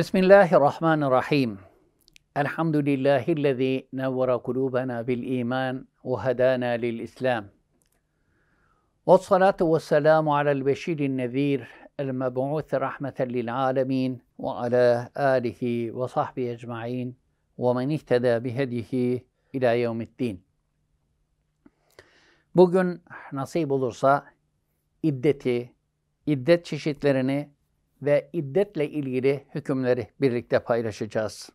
بسم الله الرحمن الرحيم الحمد لله الذي نور قلوبنا بالإيمان وهدانا للإسلام والصلاة والسلام على البشير النذير المبعوث رحمة للعالمين وعلى آله وصحبه أجمعين ومن اهتدى بهديه إلى يوم الدين Bugün nasip olursa iddeti, iddet çeşitlerini ve iddetle ilgili hükümleri birlikte paylaşacağız.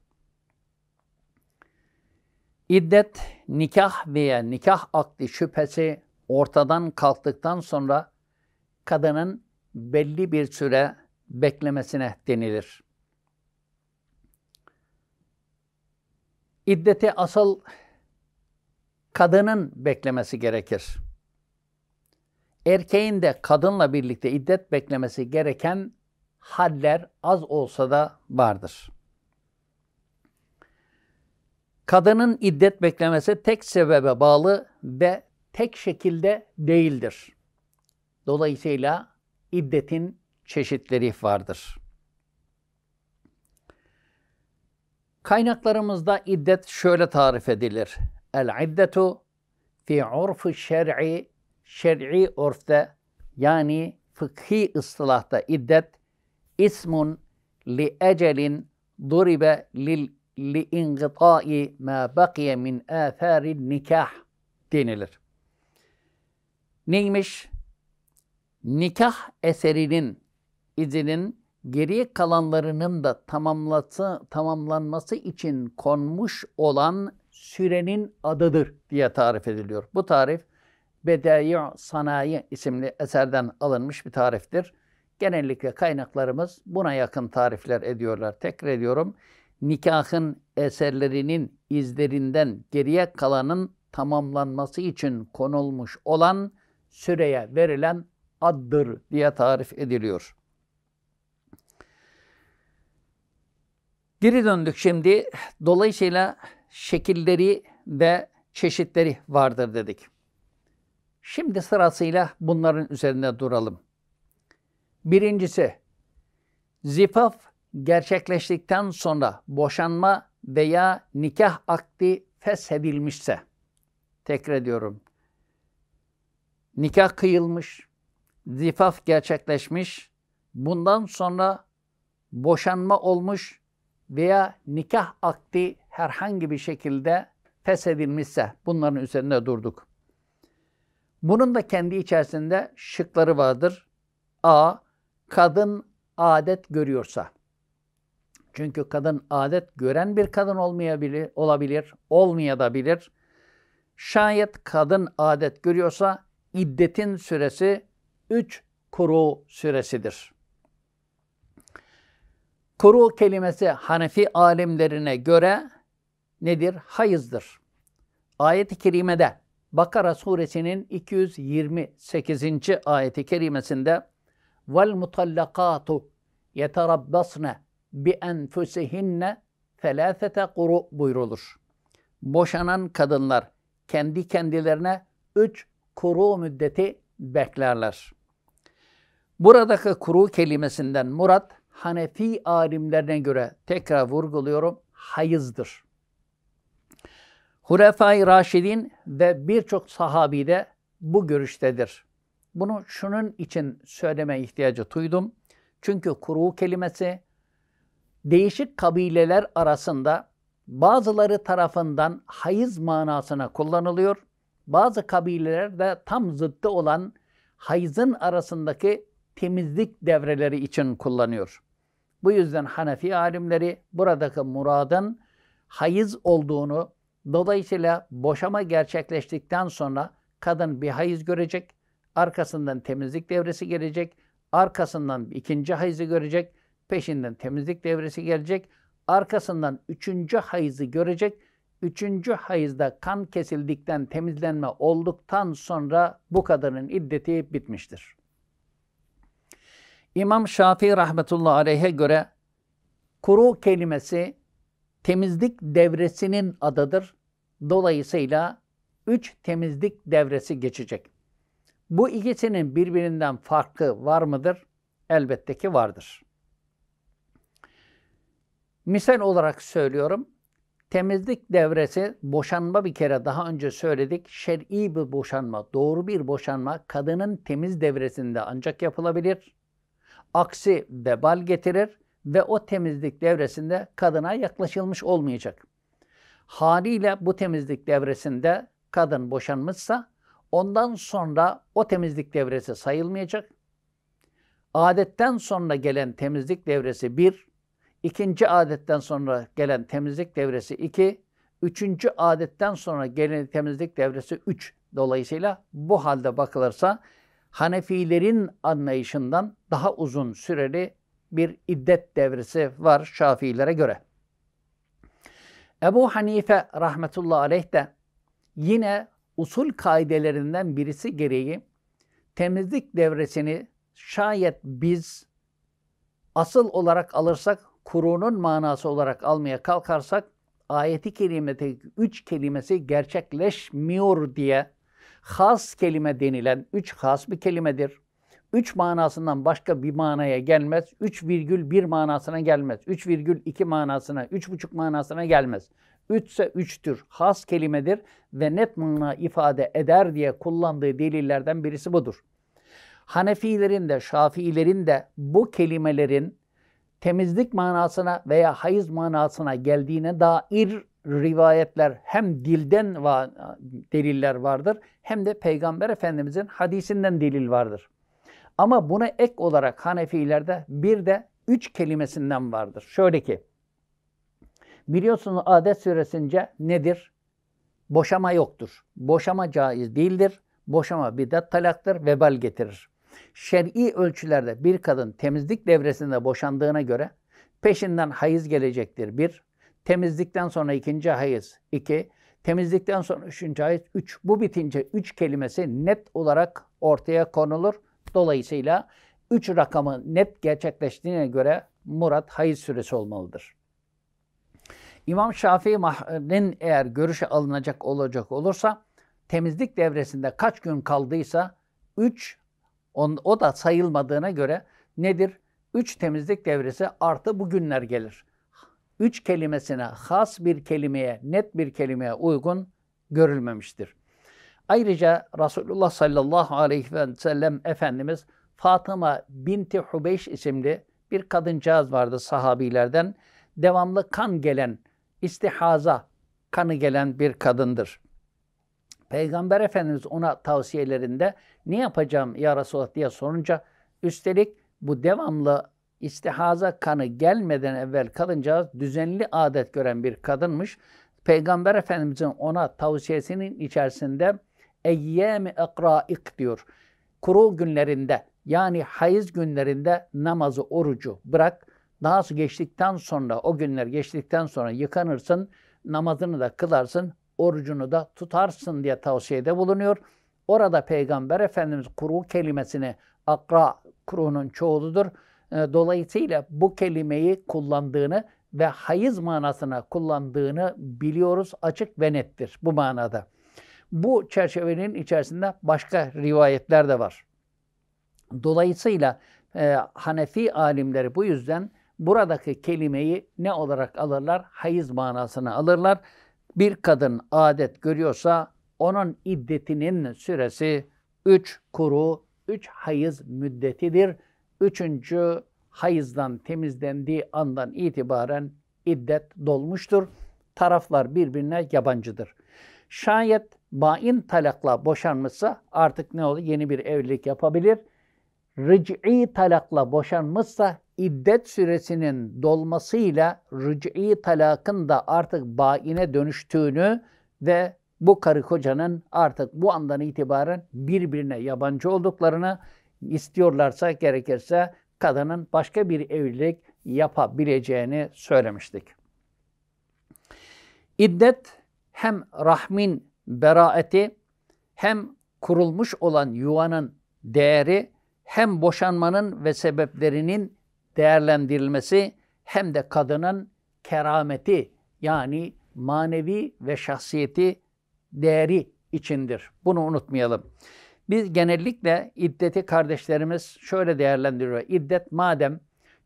İddet, nikah veya nikah akdi şüphesi ortadan kalktıktan sonra kadının belli bir süre beklemesine denilir. İddeti asıl kadının beklemesi gerekir. Erkeğin de kadınla birlikte iddet beklemesi gereken haller az olsa da vardır. Kadının iddet beklemesi tek sebebe bağlı ve tek şekilde değildir. Dolayısıyla iddetin çeşitleri vardır. Kaynaklarımızda iddet şöyle tarif edilir. El iddetu fi urfu şer'i şer'i urfte yani fıkhi ıslahta iddet اسم لأجل ضرب lil liinqita'i ma baqiye min afarin nikah denilir. Neymiş? Nikah eserinin, izinin geriye kalanlarının da tamamlatı, tamamlanması için konmuş olan sürenin adıdır diye tarif ediliyor. Bu tarif Bedai Sanayi isimli eserden alınmış bir tariftir. Genellikle kaynaklarımız buna yakın tarifler ediyorlar. Tekrar ediyorum. Nikahın eserlerinin izlerinden geriye kalanın tamamlanması için konulmuş olan süreye verilen addır diye tarif ediliyor. Geri döndük şimdi. Dolayısıyla şekilleri ve çeşitleri vardır dedik. Şimdi sırasıyla bunların üzerinde duralım. Birincisi, zifaf gerçekleştikten sonra boşanma veya nikah akdi feshedilmişse, tekrar ediyorum, nikah kıyılmış, zifaf gerçekleşmiş, bundan sonra boşanma olmuş veya nikah akdi herhangi bir şekilde feshedilmişse bunların üzerinde durduk. Bunun da kendi içerisinde şıkları vardır. A kadın adet görüyorsa. Çünkü kadın adet gören bir kadın olmayabilir, olabilir, olmayabilir. Şayet kadın adet görüyorsa iddetin süresi 3 kuru süresidir. Kuru kelimesi Hanefi alimlerine göre nedir? Hayızdır. Ayet-i kerimede Bakara suresinin 228. ayeti kerimesinde vel mutallakatu yeterabbasne bi enfusihinne felâfete kuru buyrulur. Boşanan kadınlar kendi kendilerine üç kuru müddeti beklerler. Buradaki kuru kelimesinden murat Hanefi alimlerine göre tekrar vurguluyorum hayızdır. Hulefai Raşidin ve birçok sahabi de bu görüştedir. Bunu şunun için söyleme ihtiyacı duydum. Çünkü kuru kelimesi değişik kabileler arasında bazıları tarafından hayız manasına kullanılıyor. Bazı kabileler de tam zıttı olan hayızın arasındaki temizlik devreleri için kullanıyor. Bu yüzden Hanefi alimleri buradaki muradın hayız olduğunu, dolayısıyla boşama gerçekleştikten sonra kadın bir hayız görecek, Arkasından temizlik devresi gelecek. Arkasından ikinci hayızı görecek. Peşinden temizlik devresi gelecek. Arkasından üçüncü hayızı görecek. Üçüncü hayızda kan kesildikten temizlenme olduktan sonra bu kadının iddeti bitmiştir. İmam Şafii rahmetullahi aleyhe göre kuru kelimesi temizlik devresinin adıdır. Dolayısıyla üç temizlik devresi geçecek. Bu ikisinin birbirinden farkı var mıdır? Elbette ki vardır. Misal olarak söylüyorum. Temizlik devresi boşanma bir kere daha önce söyledik. Şer'i bir boşanma, doğru bir boşanma kadının temiz devresinde ancak yapılabilir. Aksi vebal getirir ve o temizlik devresinde kadına yaklaşılmış olmayacak. Haliyle bu temizlik devresinde kadın boşanmışsa Ondan sonra o temizlik devresi sayılmayacak. Adetten sonra gelen temizlik devresi bir, ikinci adetten sonra gelen temizlik devresi iki, üçüncü adetten sonra gelen temizlik devresi üç. Dolayısıyla bu halde bakılırsa Hanefilerin anlayışından daha uzun süreli bir iddet devresi var Şafiilere göre. Ebu Hanife rahmetullahi aleyh de yine usul kaidelerinden birisi gereği temizlik devresini şayet biz asıl olarak alırsak, kurunun manası olarak almaya kalkarsak, ayeti kelimedeki üç kelimesi gerçekleşmiyor diye has kelime denilen üç has bir kelimedir. Üç manasından başka bir manaya gelmez. Üç virgül bir manasına gelmez. Üç virgül iki manasına, üç buçuk manasına gelmez. Üç üçtür, has kelimedir ve net mana ifade eder diye kullandığı delillerden birisi budur. Hanefilerin de Şafiilerin de bu kelimelerin temizlik manasına veya hayız manasına geldiğine dair rivayetler hem dilden va deliller vardır hem de Peygamber Efendimizin hadisinden delil vardır. Ama buna ek olarak Hanefilerde bir de üç kelimesinden vardır. Şöyle ki, Biliyorsunuz adet süresince nedir? Boşama yoktur. Boşama caiz değildir. Boşama bidat talaktır, vebal getirir. Şer'i ölçülerde bir kadın temizlik devresinde boşandığına göre peşinden hayız gelecektir. Bir, temizlikten sonra ikinci hayız. iki, temizlikten sonra üçüncü hayız. Üç, bu bitince üç kelimesi net olarak ortaya konulur. Dolayısıyla üç rakamı net gerçekleştiğine göre murat hayız süresi olmalıdır. İmam Şafii'nin eğer görüşe alınacak olacak olursa temizlik devresinde kaç gün kaldıysa 3 o da sayılmadığına göre nedir? 3 temizlik devresi artı bu günler gelir. 3 kelimesine has bir kelimeye, net bir kelimeye uygun görülmemiştir. Ayrıca Resulullah sallallahu aleyhi ve sellem Efendimiz Fatıma binti Hubeyş isimli bir kadıncağız vardı sahabilerden. Devamlı kan gelen istihaza kanı gelen bir kadındır. Peygamber Efendimiz ona tavsiyelerinde ne yapacağım ya Resulallah diye sorunca üstelik bu devamlı istihaza kanı gelmeden evvel kadıncağız düzenli adet gören bir kadınmış. Peygamber Efendimizin ona tavsiyesinin içerisinde eyyem-i ekraik diyor. Kuru günlerinde yani hayız günlerinde namazı, orucu bırak. Dahası geçtikten sonra, o günler geçtikten sonra yıkanırsın, namazını da kılarsın, orucunu da tutarsın diye tavsiyede bulunuyor. Orada Peygamber Efendimiz kuru kelimesini akra kuruğunun çoğuludur. Ee, dolayısıyla bu kelimeyi kullandığını ve hayız manasına kullandığını biliyoruz açık ve nettir bu manada. Bu çerçevenin içerisinde başka rivayetler de var. Dolayısıyla e, Hanefi alimleri bu yüzden buradaki kelimeyi ne olarak alırlar? Hayız manasını alırlar. Bir kadın adet görüyorsa onun iddetinin süresi üç kuru, üç hayız müddetidir. Üçüncü hayızdan temizlendiği andan itibaren iddet dolmuştur. Taraflar birbirine yabancıdır. Şayet bain talakla boşanmışsa artık ne olur? Yeni bir evlilik yapabilir. Rıc'i talakla boşanmışsa iddet süresinin dolmasıyla rüc'i talakın da artık baine dönüştüğünü ve bu karı kocanın artık bu andan itibaren birbirine yabancı olduklarını istiyorlarsa gerekirse kadının başka bir evlilik yapabileceğini söylemiştik. İddet hem rahmin beraeti hem kurulmuş olan yuvanın değeri hem boşanmanın ve sebeplerinin değerlendirilmesi hem de kadının kerameti yani manevi ve şahsiyeti değeri içindir. Bunu unutmayalım. Biz genellikle iddeti kardeşlerimiz şöyle değerlendiriyor. İddet madem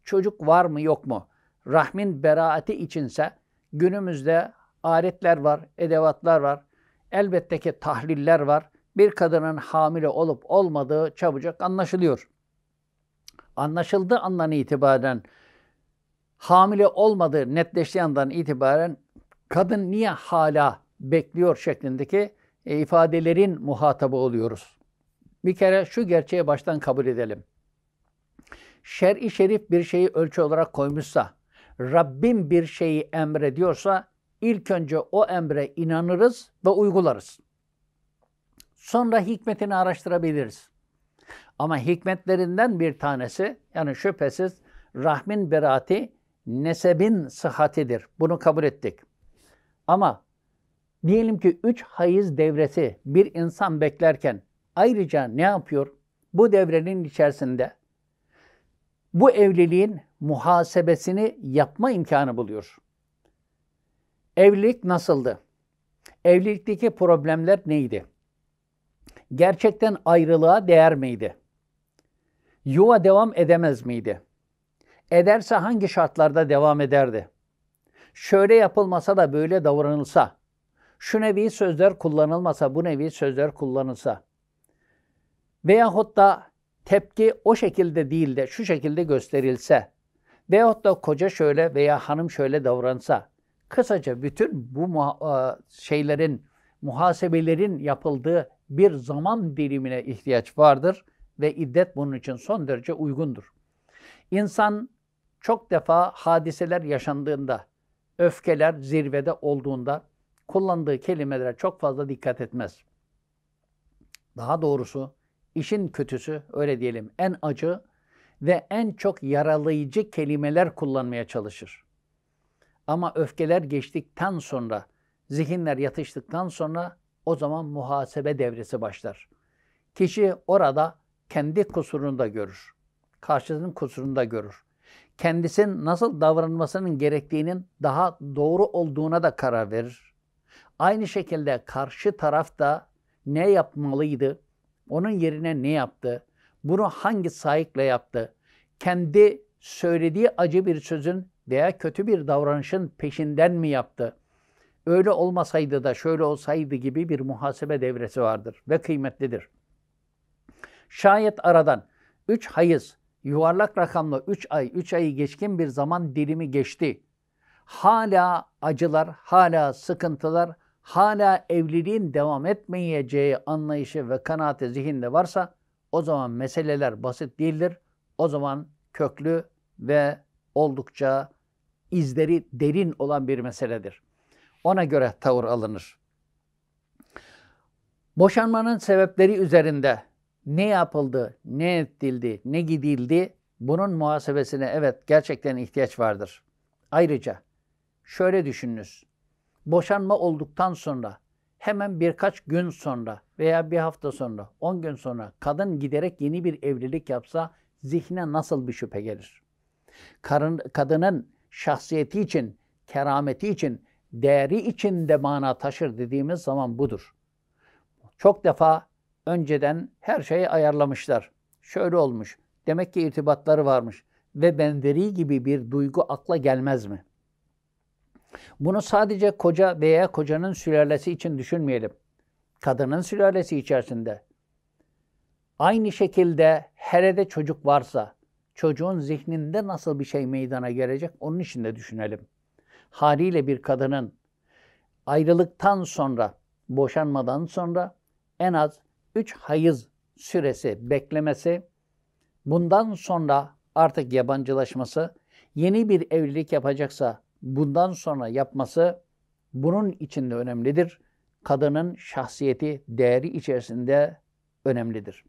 çocuk var mı yok mu? Rahmin beraati içinse günümüzde aletler var, edevatlar var. Elbette ki tahliller var. Bir kadının hamile olup olmadığı çabucak anlaşılıyor anlaşıldığı andan itibaren hamile olmadığı netleştiği andan itibaren kadın niye hala bekliyor şeklindeki e, ifadelerin muhatabı oluyoruz. Bir kere şu gerçeği baştan kabul edelim. Şer'i şerif bir şeyi ölçü olarak koymuşsa, Rabbim bir şeyi emrediyorsa ilk önce o emre inanırız ve uygularız. Sonra hikmetini araştırabiliriz. Ama hikmetlerinden bir tanesi yani şüphesiz rahmin berati nesebin sıhhatidir. Bunu kabul ettik. Ama diyelim ki üç hayız devresi bir insan beklerken ayrıca ne yapıyor? Bu devrenin içerisinde bu evliliğin muhasebesini yapma imkanı buluyor. Evlilik nasıldı? Evlilikteki problemler neydi? Gerçekten ayrılığa değer miydi? yuva devam edemez miydi? Ederse hangi şartlarda devam ederdi? Şöyle yapılmasa da böyle davranılsa, şu nevi sözler kullanılmasa, bu nevi sözler kullanılsa veyahut da tepki o şekilde değil de şu şekilde gösterilse veyahut da koca şöyle veya hanım şöyle davransa kısaca bütün bu e, şeylerin muhasebelerin yapıldığı bir zaman dilimine ihtiyaç vardır.'' ve iddet bunun için son derece uygundur. İnsan çok defa hadiseler yaşandığında, öfkeler zirvede olduğunda kullandığı kelimelere çok fazla dikkat etmez. Daha doğrusu işin kötüsü öyle diyelim en acı ve en çok yaralayıcı kelimeler kullanmaya çalışır. Ama öfkeler geçtikten sonra, zihinler yatıştıktan sonra o zaman muhasebe devresi başlar. Kişi orada kendi kusurunu da görür. Karşısının kusurunu da görür. Kendisinin nasıl davranmasının gerektiğinin daha doğru olduğuna da karar verir. Aynı şekilde karşı taraf da ne yapmalıydı, onun yerine ne yaptı, bunu hangi sayıkla yaptı, kendi söylediği acı bir sözün veya kötü bir davranışın peşinden mi yaptı? Öyle olmasaydı da şöyle olsaydı gibi bir muhasebe devresi vardır ve kıymetlidir. Şayet aradan 3 hayız yuvarlak rakamla 3 ay, 3 ayı geçkin bir zaman dilimi geçti. Hala acılar, hala sıkıntılar, hala evliliğin devam etmeyeceği anlayışı ve kanaati zihinde varsa o zaman meseleler basit değildir. O zaman köklü ve oldukça izleri derin olan bir meseledir. Ona göre tavır alınır. Boşanmanın sebepleri üzerinde ne yapıldı, ne ettildi, ne gidildi bunun muhasebesine evet gerçekten ihtiyaç vardır. Ayrıca şöyle düşününüz. Boşanma olduktan sonra hemen birkaç gün sonra veya bir hafta sonra, 10 gün sonra kadın giderek yeni bir evlilik yapsa zihne nasıl bir şüphe gelir? Karın, kadının şahsiyeti için, kerameti için, değeri için de mana taşır dediğimiz zaman budur. Çok defa önceden her şeyi ayarlamışlar. Şöyle olmuş. Demek ki irtibatları varmış. Ve benzeri gibi bir duygu akla gelmez mi? Bunu sadece koca veya kocanın sülalesi için düşünmeyelim. Kadının sülalesi içerisinde. Aynı şekilde herede çocuk varsa, çocuğun zihninde nasıl bir şey meydana gelecek onun için de düşünelim. Haliyle bir kadının ayrılıktan sonra, boşanmadan sonra en az 3 hayız süresi beklemesi, bundan sonra artık yabancılaşması, yeni bir evlilik yapacaksa bundan sonra yapması bunun içinde önemlidir. Kadının şahsiyeti, değeri içerisinde önemlidir.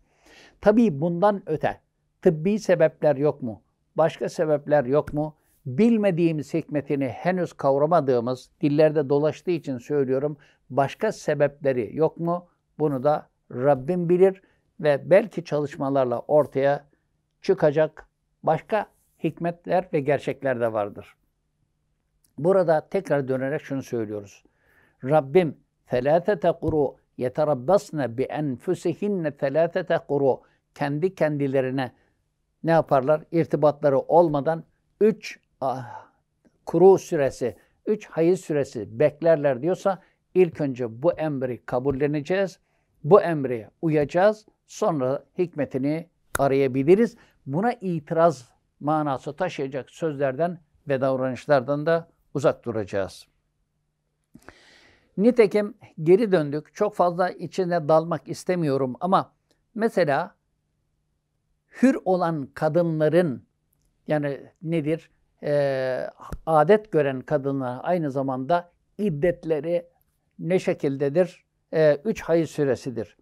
Tabii bundan öte tıbbi sebepler yok mu? Başka sebepler yok mu? Bilmediğimiz hikmetini henüz kavramadığımız, dillerde dolaştığı için söylüyorum. Başka sebepleri yok mu? Bunu da Rabbim bilir ve belki çalışmalarla ortaya çıkacak başka hikmetler ve gerçekler de vardır. Burada tekrar dönerek şunu söylüyoruz. Rabbim felâfete kuru yeterabbasne bi enfusihinne felâfete kuru kendi kendilerine ne yaparlar? İrtibatları olmadan üç ah, kuru süresi, üç hayır süresi beklerler diyorsa ilk önce bu emri kabulleneceğiz bu emre uyacağız. Sonra hikmetini arayabiliriz. Buna itiraz manası taşıyacak sözlerden ve davranışlardan da uzak duracağız. Nitekim geri döndük. Çok fazla içine dalmak istemiyorum ama mesela hür olan kadınların yani nedir? E, adet gören kadınlar aynı zamanda iddetleri ne şekildedir? e, üç hayız süresidir.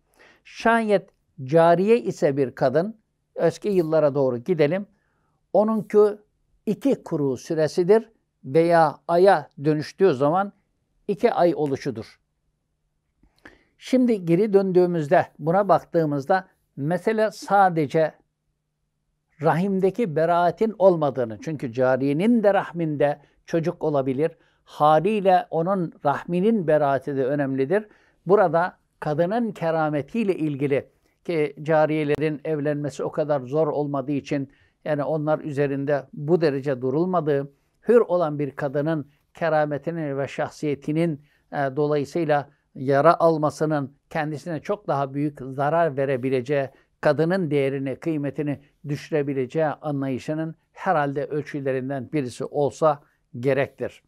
Şayet cariye ise bir kadın, eski yıllara doğru gidelim, onunki iki kuru süresidir veya aya dönüştüğü zaman iki ay oluşudur. Şimdi geri döndüğümüzde, buna baktığımızda mesele sadece rahimdeki beraatin olmadığını, çünkü cariyenin de rahminde çocuk olabilir, haliyle onun rahminin beraati de önemlidir. Burada kadının kerametiyle ilgili ki cariyelerin evlenmesi o kadar zor olmadığı için yani onlar üzerinde bu derece durulmadığı, hür olan bir kadının kerametinin ve şahsiyetinin e, dolayısıyla yara almasının kendisine çok daha büyük zarar verebileceği, kadının değerini, kıymetini düşürebileceği anlayışının herhalde ölçülerinden birisi olsa gerektir.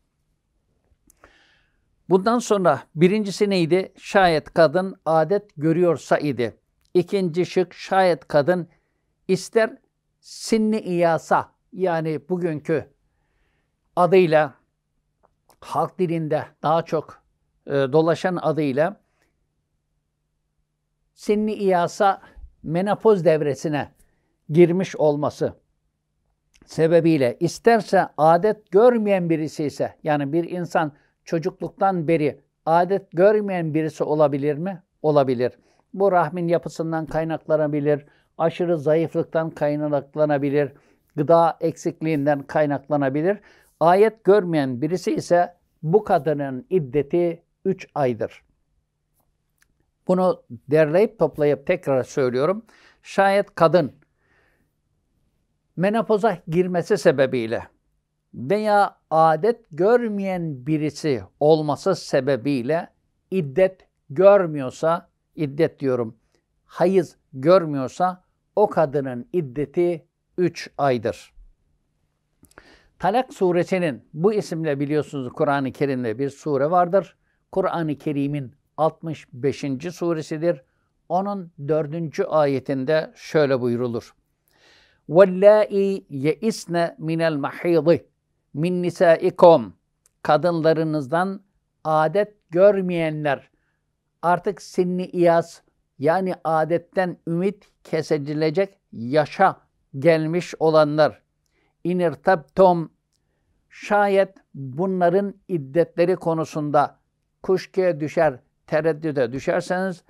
Bundan sonra birincisi neydi? Şayet kadın adet görüyorsa idi. İkinci şık şayet kadın ister sinni iyasa yani bugünkü adıyla halk dilinde daha çok e, dolaşan adıyla sinni iyasa menopoz devresine girmiş olması sebebiyle isterse adet görmeyen birisi ise yani bir insan çocukluktan beri adet görmeyen birisi olabilir mi? Olabilir. Bu rahmin yapısından kaynaklanabilir, aşırı zayıflıktan kaynaklanabilir, gıda eksikliğinden kaynaklanabilir. Ayet görmeyen birisi ise bu kadının iddeti 3 aydır. Bunu derleyip toplayıp tekrar söylüyorum. Şayet kadın menopoza girmesi sebebiyle veya adet görmeyen birisi olması sebebiyle iddet görmüyorsa, iddet diyorum, hayız görmüyorsa o kadının iddeti 3 aydır. Talak suresinin bu isimle biliyorsunuz Kur'an-ı Kerim'de bir sure vardır. Kur'an-ı Kerim'in 65. suresidir. Onun 4. ayetinde şöyle buyurulur: buyrulur. وَاللَّائِ يَئِسْنَ مِنَ الْمَحِيضِ min nisaikum kadınlarınızdan adet görmeyenler artık sinni iyas yani adetten ümit kesecilecek yaşa gelmiş olanlar inirtabtum şayet bunların iddetleri konusunda kuşkuya düşer, tereddüde düşerseniz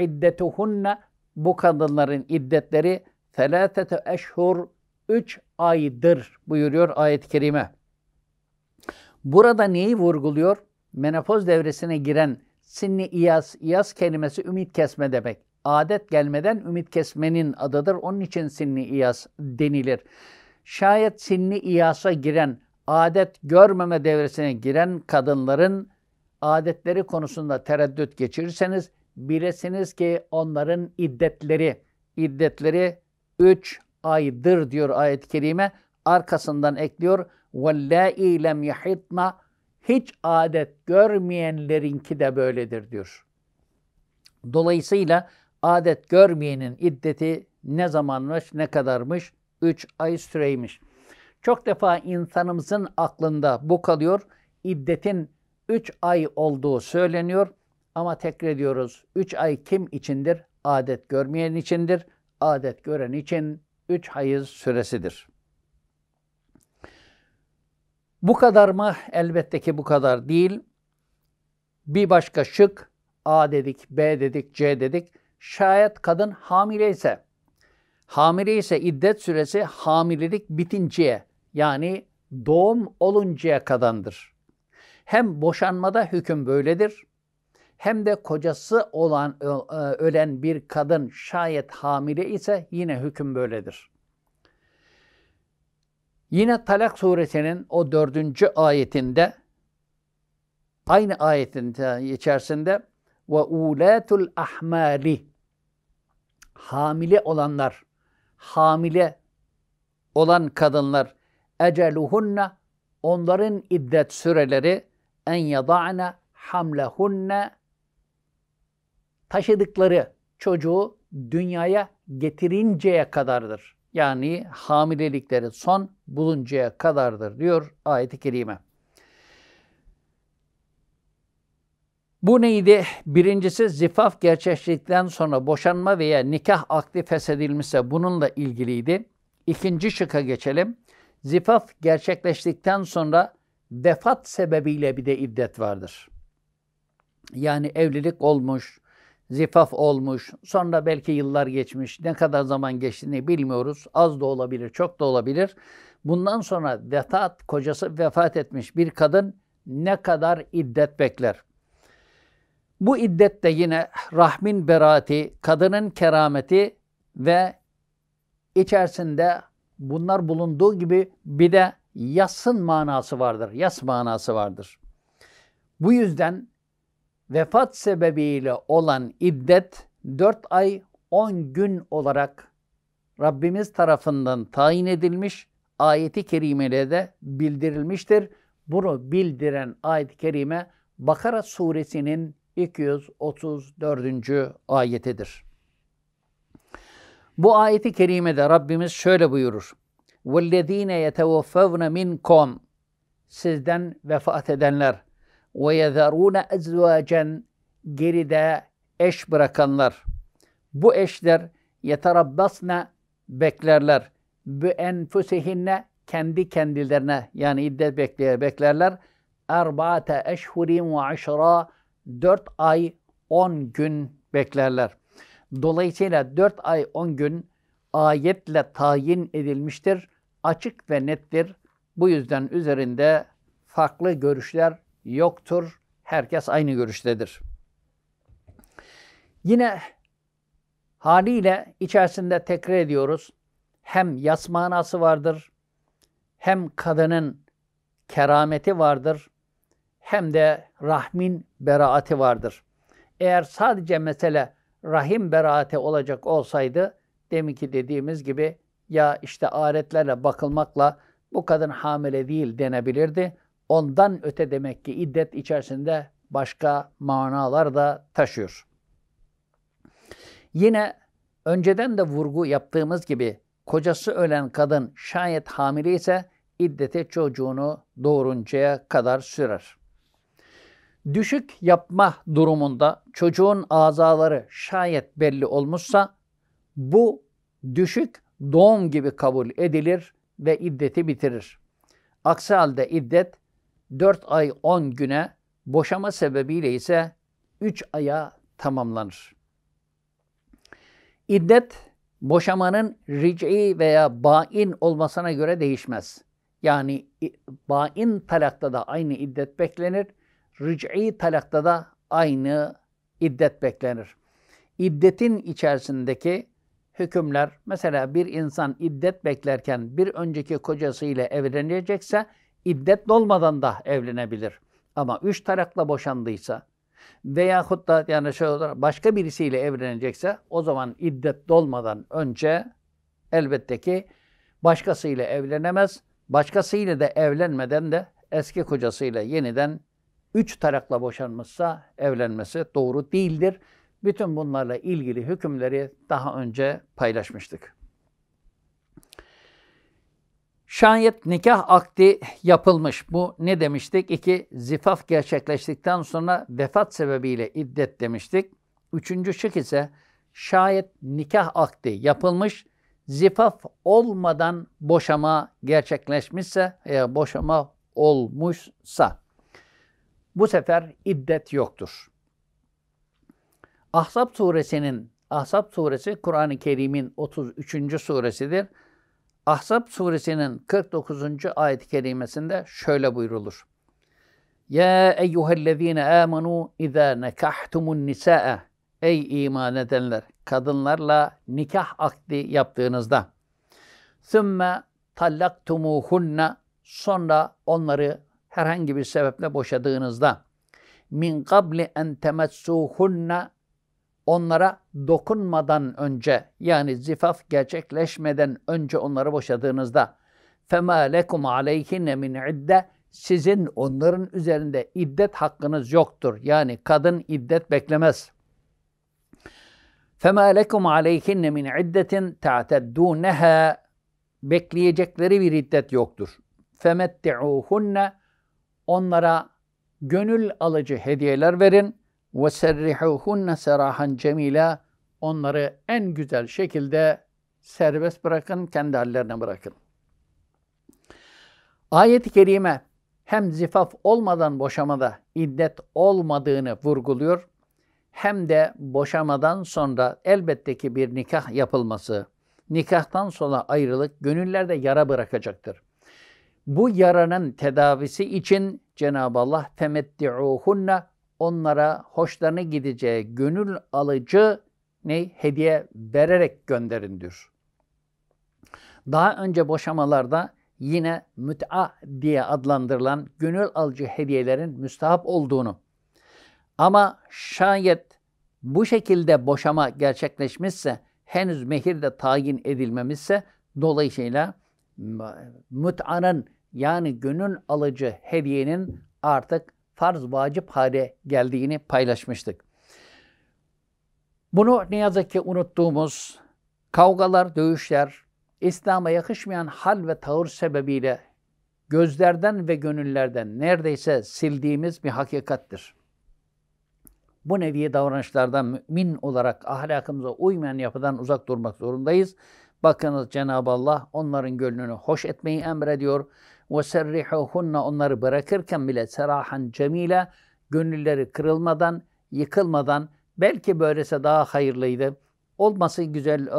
iddetuhunna, bu kadınların iddetleri felâfete eşhur üç Aydır buyuruyor ayet-i kerime. Burada neyi vurguluyor? Menopoz devresine giren sinni iyas, iyas kelimesi ümit kesme demek. Adet gelmeden ümit kesmenin adıdır. Onun için sinni iyas denilir. Şayet sinni iyasa giren, adet görmeme devresine giren kadınların adetleri konusunda tereddüt geçirirseniz bilesiniz ki onların iddetleri, iddetleri 3 aydır diyor ayet-i kerime. Arkasından ekliyor. وَاللّٰئِ لَمْ يَحِطْنَا Hiç adet görmeyenlerinki de böyledir diyor. Dolayısıyla adet görmeyenin iddeti ne zamanmış, ne kadarmış? Üç ay süreymiş. Çok defa insanımızın aklında bu kalıyor. İddetin üç ay olduğu söyleniyor. Ama tekrar ediyoruz. Üç ay kim içindir? Adet görmeyen içindir. Adet gören için üç hayız süresidir. Bu kadar mı? Elbette ki bu kadar değil. Bir başka şık A dedik, B dedik, C dedik. Şayet kadın hamile ise, hamile ise iddet süresi hamilelik bitinceye yani doğum oluncaya kadandır. Hem boşanmada hüküm böyledir hem de kocası olan ölen bir kadın şayet hamile ise yine hüküm böyledir. Yine Talak suresinin o dördüncü ayetinde aynı ayetin içerisinde ve ulatul ahmali hamile olanlar hamile olan kadınlar eceluhunna onların iddet süreleri en yada'na hamlehunne taşıdıkları çocuğu dünyaya getirinceye kadardır. Yani hamilelikleri son buluncaya kadardır diyor ayet-i kerime. Bu neydi? Birincisi zifaf gerçekleştikten sonra boşanma veya nikah akdi feshedilmişse bununla ilgiliydi. İkinci şıka geçelim. Zifaf gerçekleştikten sonra vefat sebebiyle bir de iddet vardır. Yani evlilik olmuş, zifaf olmuş, sonra belki yıllar geçmiş, ne kadar zaman geçtiğini bilmiyoruz. Az da olabilir, çok da olabilir. Bundan sonra vefat, kocası vefat etmiş bir kadın ne kadar iddet bekler? Bu iddet de yine rahmin berati, kadının kerameti ve içerisinde bunlar bulunduğu gibi bir de yasın manası vardır. Yas manası vardır. Bu yüzden vefat sebebiyle olan iddet 4 ay 10 gün olarak Rabbimiz tarafından tayin edilmiş, ayeti kerimede de bildirilmiştir. Bunu bildiren ayet-i kerime Bakara suresinin 234. ayetidir. Bu ayeti kerimede Rabbimiz şöyle buyurur. وَالَّذ۪ينَ يَتَوَفَّوْنَ مِنْكُمْ Sizden vefat edenler ve yezerûne ezvâcen geride eş bırakanlar. Bu eşler yeterabbasna beklerler. Bu enfusihinne kendi kendilerine yani iddet bekleye beklerler. Erbaate eşhurin ve aşra dört ay on gün beklerler. Dolayısıyla dört ay on gün ayetle tayin edilmiştir. Açık ve nettir. Bu yüzden üzerinde farklı görüşler yoktur. Herkes aynı görüştedir. Yine haliyle içerisinde tekrar ediyoruz. Hem yas manası vardır, hem kadının kerameti vardır, hem de rahmin beraati vardır. Eğer sadece mesele rahim beraati olacak olsaydı, deminki dediğimiz gibi ya işte aletlerle bakılmakla bu kadın hamile değil denebilirdi ondan öte demek ki iddet içerisinde başka manalar da taşıyor. Yine önceden de vurgu yaptığımız gibi kocası ölen kadın şayet hamile ise iddete çocuğunu doğuruncaya kadar sürer. Düşük yapma durumunda çocuğun azaları şayet belli olmuşsa bu düşük doğum gibi kabul edilir ve iddeti bitirir. Aksi halde iddet 4 ay 10 güne, boşama sebebiyle ise 3 aya tamamlanır. İddet, boşamanın ric'i veya bain olmasına göre değişmez. Yani bain talakta da aynı iddet beklenir, ric'i talakta da aynı iddet beklenir. İddetin içerisindeki hükümler, mesela bir insan iddet beklerken bir önceki kocasıyla evlenecekse, iddet dolmadan da evlenebilir. Ama üç tarakla boşandıysa veya da yani şey olarak başka birisiyle evlenecekse o zaman iddet dolmadan önce elbette ki başkasıyla evlenemez. Başkasıyla da evlenmeden de eski kocasıyla yeniden üç tarakla boşanmışsa evlenmesi doğru değildir. Bütün bunlarla ilgili hükümleri daha önce paylaşmıştık. Şayet nikah akdi yapılmış. Bu ne demiştik? İki, zifaf gerçekleştikten sonra vefat sebebiyle iddet demiştik. Üçüncü şık ise şayet nikah akdi yapılmış, zifaf olmadan boşama gerçekleşmişse veya boşama olmuşsa bu sefer iddet yoktur. Ahzab suresinin Ahzab suresi Kur'an-ı Kerim'in 33. suresidir. Ahzab suresinin 49. ayet-i kerimesinde şöyle buyrulur. Ya eyyühellezine amenu izâ nekahtumun nisâe Ey iman edenler! Kadınlarla nikah akdi yaptığınızda ثُمَّ tallaktumuhunna sonra onları herhangi bir sebeple boşadığınızda min kabli en temessuhunna onlara dokunmadan önce yani zifaf gerçekleşmeden önce onları boşadığınızda فَمَا لَكُمْ عَلَيْهِنَّ مِنْ Sizin onların üzerinde iddet hakkınız yoktur. Yani kadın iddet beklemez. فَمَا لَكُمْ عَلَيْهِنَّ مِنْ عِدَّةٍ تَعْتَدُّونَهَا Bekleyecekleri bir iddet yoktur. فَمَتِّعُوهُنَّ Onlara gönül alıcı hediyeler verin. وَسَرِّحُهُنَّ سَرَاحًا جَمِيلًا Onları en güzel şekilde serbest bırakın, kendi hallerine bırakın. Ayet-i Kerime hem zifaf olmadan boşamada iddet olmadığını vurguluyor hem de boşamadan sonra elbette ki bir nikah yapılması, nikahtan sonra ayrılık gönüllerde yara bırakacaktır. Bu yaranın tedavisi için Cenab-ı Allah femetti'uhunna onlara hoşlarına gideceği gönül alıcı ne hediye vererek gönderin diyor. Daha önce boşamalarda yine müt'a diye adlandırılan gönül alıcı hediyelerin müstahap olduğunu ama şayet bu şekilde boşama gerçekleşmişse henüz mehir de tayin edilmemişse dolayısıyla mütanın yani gönül alıcı hediyenin artık farz vacip hale geldiğini paylaşmıştık. Bunu ne yazık ki unuttuğumuz kavgalar, dövüşler, İslam'a yakışmayan hal ve tavır sebebiyle gözlerden ve gönüllerden neredeyse sildiğimiz bir hakikattir. Bu nevi davranışlardan mümin olarak ahlakımıza uymayan yapıdan uzak durmak zorundayız. Bakınız Cenab-ı Allah onların gönlünü hoş etmeyi emrediyor. وَسَرِّحُهُنَّ Onları bırakırken bile serahan cemile, gönülleri kırılmadan, yıkılmadan, belki böylese daha hayırlıydı. Olması güzel, e,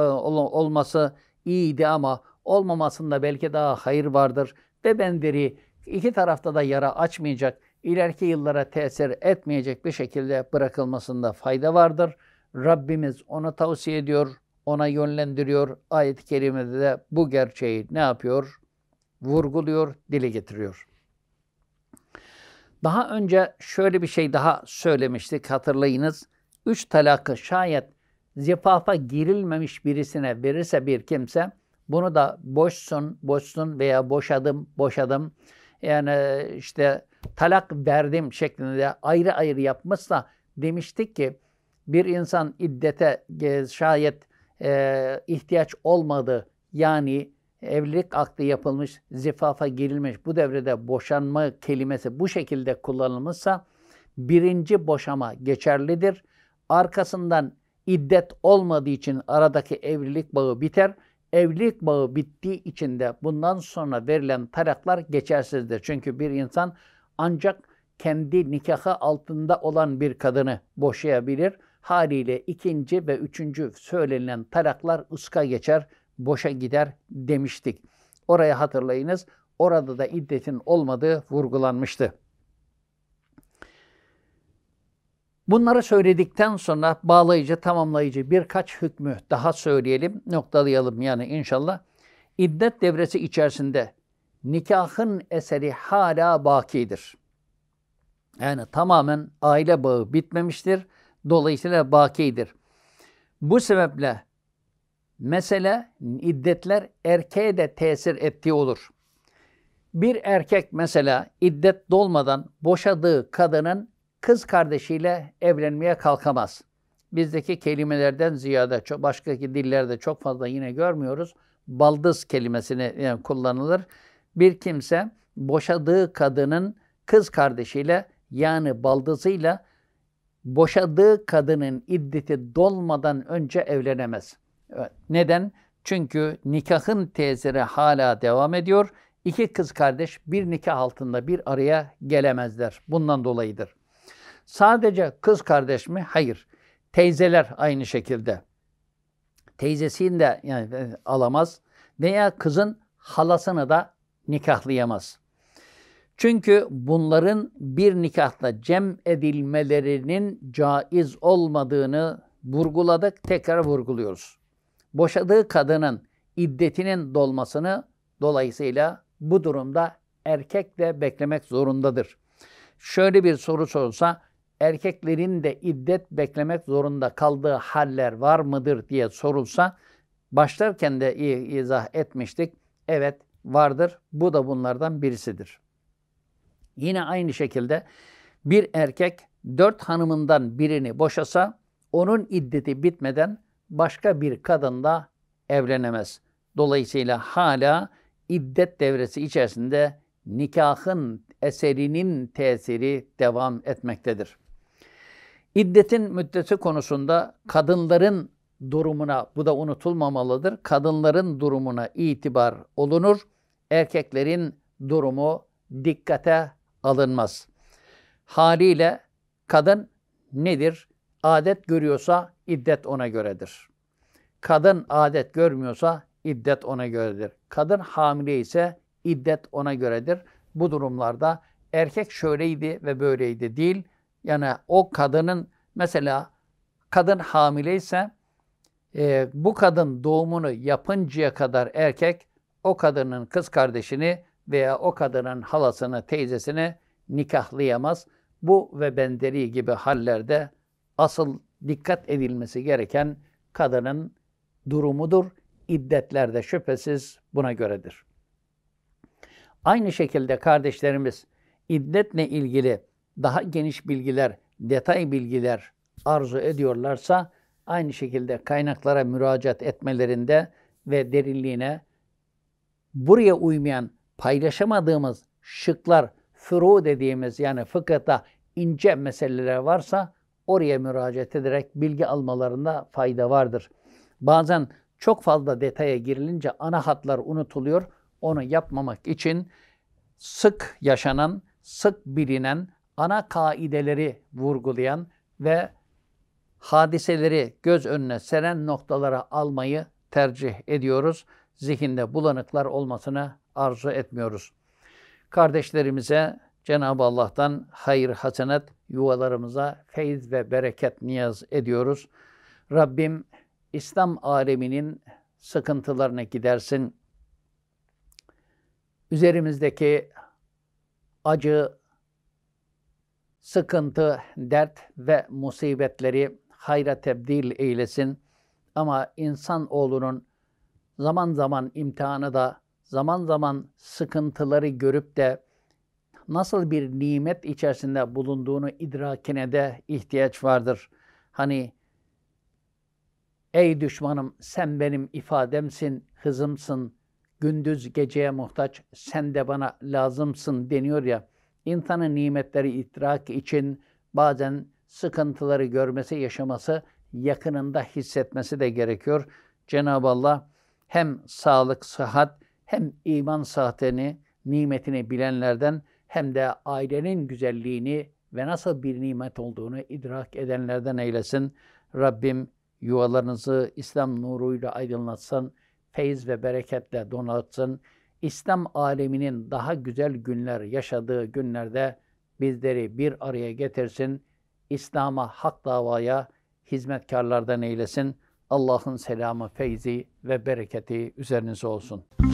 olması iyiydi ama olmamasında belki daha hayır vardır. Ve benderi iki tarafta da yara açmayacak, ileriki yıllara tesir etmeyecek bir şekilde bırakılmasında fayda vardır. Rabbimiz onu tavsiye ediyor, ona yönlendiriyor. Ayet-i Kerime'de de bu gerçeği ne yapıyor? vurguluyor, dile getiriyor. Daha önce şöyle bir şey daha söylemiştik hatırlayınız. Üç talakı şayet zifafa girilmemiş birisine verirse bir kimse bunu da boşsun, boşsun veya boşadım, boşadım yani işte talak verdim şeklinde ayrı ayrı yapmışsa demiştik ki bir insan iddete şayet e, ihtiyaç olmadı yani evlilik aklı yapılmış, zifafa girilmiş, bu devrede boşanma kelimesi bu şekilde kullanılmışsa birinci boşama geçerlidir. Arkasından iddet olmadığı için aradaki evlilik bağı biter. Evlilik bağı bittiği için de bundan sonra verilen taraklar geçersizdir. Çünkü bir insan ancak kendi nikahı altında olan bir kadını boşayabilir. Haliyle ikinci ve üçüncü söylenilen taraklar ıska geçer boşa gider demiştik. Orayı hatırlayınız. Orada da iddetin olmadığı vurgulanmıştı. Bunları söyledikten sonra bağlayıcı, tamamlayıcı birkaç hükmü daha söyleyelim, noktalayalım yani inşallah. İddet devresi içerisinde nikahın eseri hala bakidir. Yani tamamen aile bağı bitmemiştir. Dolayısıyla bakidir. Bu sebeple Mesela iddetler erkeğe de tesir ettiği olur. Bir erkek mesela iddet dolmadan boşadığı kadının kız kardeşiyle evlenmeye kalkamaz. Bizdeki kelimelerden ziyade çok başkaki dillerde çok fazla yine görmüyoruz. Baldız kelimesini yani kullanılır. Bir kimse boşadığı kadının kız kardeşiyle yani baldızıyla boşadığı kadının iddeti dolmadan önce evlenemez. Neden? Çünkü nikahın tesiri hala devam ediyor. İki kız kardeş bir nikah altında bir araya gelemezler. Bundan dolayıdır. Sadece kız kardeş mi? Hayır. Teyzeler aynı şekilde. Teyzesini de yani e, alamaz veya kızın halasını da nikahlayamaz. Çünkü bunların bir nikahla cem edilmelerinin caiz olmadığını vurguladık, tekrar vurguluyoruz boşadığı kadının iddetinin dolmasını dolayısıyla bu durumda erkek de beklemek zorundadır. Şöyle bir soru sorulsa erkeklerin de iddet beklemek zorunda kaldığı haller var mıdır diye sorulsa başlarken de iyi izah etmiştik. Evet vardır. Bu da bunlardan birisidir. Yine aynı şekilde bir erkek dört hanımından birini boşasa onun iddeti bitmeden başka bir kadınla evlenemez. Dolayısıyla hala iddet devresi içerisinde nikahın eserinin tesiri devam etmektedir. İddetin müddeti konusunda kadınların durumuna, bu da unutulmamalıdır, kadınların durumuna itibar olunur. Erkeklerin durumu dikkate alınmaz. Haliyle kadın nedir? Adet görüyorsa iddet ona göredir. Kadın adet görmüyorsa iddet ona göredir. Kadın hamile ise iddet ona göredir. Bu durumlarda erkek şöyleydi ve böyleydi değil. Yani o kadının mesela kadın hamile ise e, bu kadın doğumunu yapıncaya kadar erkek o kadının kız kardeşini veya o kadının halasını, teyzesini nikahlayamaz. Bu ve benderi gibi hallerde asıl dikkat edilmesi gereken kadının durumudur. İddetler de şüphesiz buna göredir. Aynı şekilde kardeşlerimiz iddetle ilgili daha geniş bilgiler, detay bilgiler arzu ediyorlarsa aynı şekilde kaynaklara müracaat etmelerinde ve derinliğine buraya uymayan paylaşamadığımız şıklar, furu dediğimiz yani fıkıhta ince meselelere varsa oraya müracaat ederek bilgi almalarında fayda vardır. Bazen çok fazla detaya girilince ana hatlar unutuluyor. Onu yapmamak için sık yaşanan, sık bilinen ana kaideleri vurgulayan ve hadiseleri göz önüne seren noktalara almayı tercih ediyoruz. Zihinde bulanıklar olmasını arzu etmiyoruz. Kardeşlerimize Cenab-ı Allah'tan hayır, hasenet yuvalarımıza feyz ve bereket niyaz ediyoruz. Rabbim İslam aleminin sıkıntılarını gidersin. Üzerimizdeki acı, sıkıntı, dert ve musibetleri hayra tebdil eylesin. Ama insan oğlunun zaman zaman imtihanı da zaman zaman sıkıntıları görüp de nasıl bir nimet içerisinde bulunduğunu idrakine de ihtiyaç vardır. Hani ey düşmanım sen benim ifademsin, hızımsın, gündüz geceye muhtaç, sen de bana lazımsın deniyor ya. İnsanın nimetleri idrak için bazen sıkıntıları görmesi, yaşaması, yakınında hissetmesi de gerekiyor. Cenab-ı Allah hem sağlık, sıhhat hem iman saatini, nimetini bilenlerden hem de ailenin güzelliğini ve nasıl bir nimet olduğunu idrak edenlerden eylesin. Rabbim yuvalarınızı İslam nuruyla aydınlatsın, feyiz ve bereketle donatsın. İslam aleminin daha güzel günler yaşadığı günlerde bizleri bir araya getirsin. İslam'a, hak davaya hizmetkarlardan eylesin. Allah'ın selamı, feyzi ve bereketi üzerinize olsun.